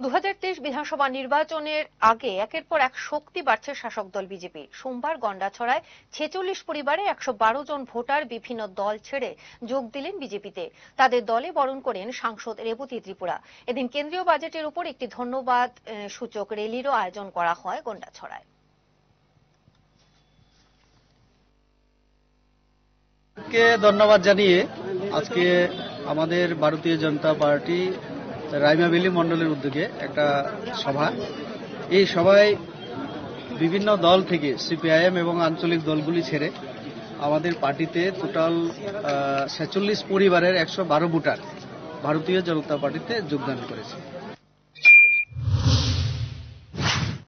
2023 বিধানসভা নির্বাচনের আগে একের পর এক শক্তি বাড়ছে শাসক দল বিজেপি সোমবার গন্ডাছড়ায় ছেচল্লিশ পরিবারে একশো জন ভোটার বিভিন্ন দল ছেড়ে যোগ দিলেন বিজেপিতে তাদের দলে বরণ করেন সাংসদ রেবতী ত্রিপুরা এদিন কেন্দ্রীয় বাজেটের উপর একটি ধন্যবাদ সূচক র্যালিরও আয়োজন করা হয় গন্ডাছড়ায় ধন্যবাদ জানিয়ে আজকে আমাদের ভারতীয় জনতা পার্টি রাইমাবিলি মণ্ডলের উদ্যোগে একটা সভা এই সভায় বিভিন্ন দল থেকে সিপিআইএম এবং আঞ্চলিক দলগুলি ছেড়ে আমাদের পার্টিতে টোটাল ছেচল্লিশ পরিবারের একশো বারো ভোটার ভারতীয় জনতা পার্টিতে যোগদান করেছে